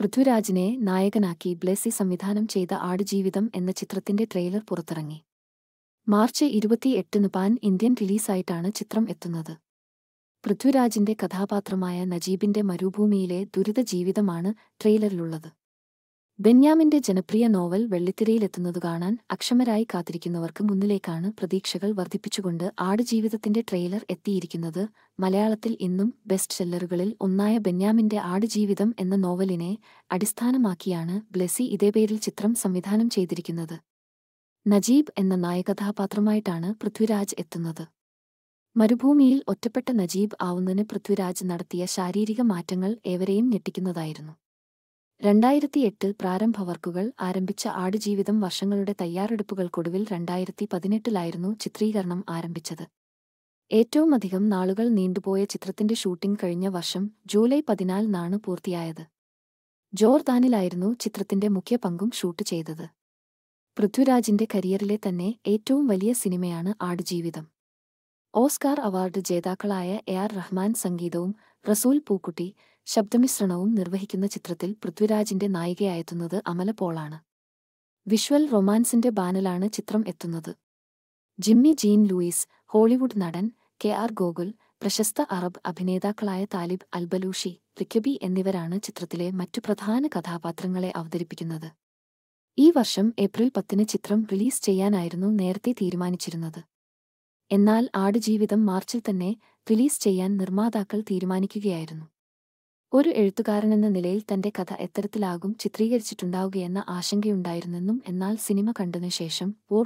പൃഥ്വിരാജിനെ നായകനാക്കി ബ്ലെസി സംവിധാനം ചെയ്ത ആടുജീവിതം എന്ന ചിത്രത്തിന്റെ ട്രെയിലർ പുറത്തിറങ്ങി മാർച്ച് ഇരുപത്തിയെട്ടിന് പാൻ ഇന്ത്യൻ റിലീസായിട്ടാണ് ചിത്രം എത്തുന്നത് പൃഥ്വിരാജിന്റെ കഥാപാത്രമായ നജീബിന്റെ മരുഭൂമിയിലെ ദുരിത ജീവിതമാണ് ട്രെയിലറിലുള്ളത് ബെന്യാമിന്റെ ജനപ്രിയ നോവൽ വെള്ളിത്തിരയിലെത്തുന്നത് കാണാൻ അക്ഷമരായി കാത്തിരിക്കുന്നവർക്ക് മുന്നിലേക്കാണ് പ്രതീക്ഷകൾ വർദ്ധിപ്പിച്ചുകൊണ്ട് ആടുജീവിതത്തിന്റെ ട്രെയിലർ എത്തിയിരിക്കുന്നത് മലയാളത്തിൽ ഇന്നും ബെസ്റ്റ് സെല്ലറുകളിൽ ഒന്നായ ബെന്യാമിന്റെ ആടുജീവിതം എന്ന നോവലിനെ അടിസ്ഥാനമാക്കിയാണ് ബ്ലെസി ഇതേ പേരിൽ ചിത്രം സംവിധാനം ചെയ്തിരിക്കുന്നത് നജീബ് എന്ന നായകഥാപാത്രമായിട്ടാണ് പൃഥ്വിരാജ് എത്തുന്നത് മരുഭൂമിയിൽ ഒറ്റപ്പെട്ട നജീബ് ആവുന്നതിന് പൃഥ്വിരാജ് നടത്തിയ ശാരീരിക മാറ്റങ്ങൾ ഏവരെയും ഞെട്ടിക്കുന്നതായിരുന്നു രണ്ടായിരത്തിയെട്ട് പ്രാരംഭ വർക്കുകൾ ആരംഭിച്ച ആടുജീവിതം വർഷങ്ങളുടെ തയ്യാറെടുപ്പുകൾക്കൊടുവിൽ രണ്ടായിരത്തി പതിനെട്ടിലായിരുന്നു ചിത്രീകരണം ആരംഭിച്ചത് ഏറ്റവുമധികം നാളുകൾ നീണ്ടുപോയ ചിത്രത്തിന്റെ ഷൂട്ടിംഗ് കഴിഞ്ഞ വർഷം ജൂലൈ പതിനാലിനാണ് പൂർത്തിയായത് ജോർദാനിലായിരുന്നു ചിത്രത്തിന്റെ മുഖ്യ പങ്കും ഷൂട്ട് ചെയ്തത് പൃഥ്വിരാജിന്റെ കരിയറിലെ തന്നെ ഏറ്റവും വലിയ സിനിമയാണ് ആടുജീവിതം ഓസ്കാർ അവാർഡ് ജേതാക്കളായ എ ആർ റഹ്മാൻ സംഗീതവും റസൂൽ പൂക്കുട്ടി ശബ്ദമിശ്രണവും നിർവഹിക്കുന്ന ചിത്രത്തിൽ പൃഥ്വിരാജിന്റെ നായികയായെത്തുന്നത് അമല പോളാണ് വിഷ്വൽ റൊമാൻസിന്റെ ബാനലാണ് ചിത്രം എത്തുന്നത് ജിമ്മി ജീൻ ലൂയിസ് ഹോളിവുഡ് നടൻ കെ ആർ ഗോകുൽ പ്രശസ്ത അറബ് അഭിനേതാക്കളായ താലിബ് അൽബലൂഷി റിക്കബി എന്നിവരാണ് ചിത്രത്തിലെ മറ്റു പ്രധാന കഥാപാത്രങ്ങളെ അവതരിപ്പിക്കുന്നത് ഈ വർഷം ഏപ്രിൽ പത്തിന് ചിത്രം റിലീസ് ചെയ്യാനായിരുന്നു നേരത്തെ തീരുമാനിച്ചിരുന്നത് എന്നാൽ ആടുജീവിതം മാർച്ചിൽ തന്നെ റിലീസ് ചെയ്യാൻ നിർമ്മാതാക്കൾ തീരുമാനിക്കുകയായിരുന്നു ഒരു എഴുത്തുകാരനെന്ന നിലയിൽ തന്റെ കഥ എത്തരത്തിലാകും ചിത്രീകരിച്ചിട്ടുണ്ടാവുകയെന്ന ആശങ്കയുണ്ടായിരുന്നെന്നും എന്നാൽ സിനിമ കണ്ടതിനുശേഷം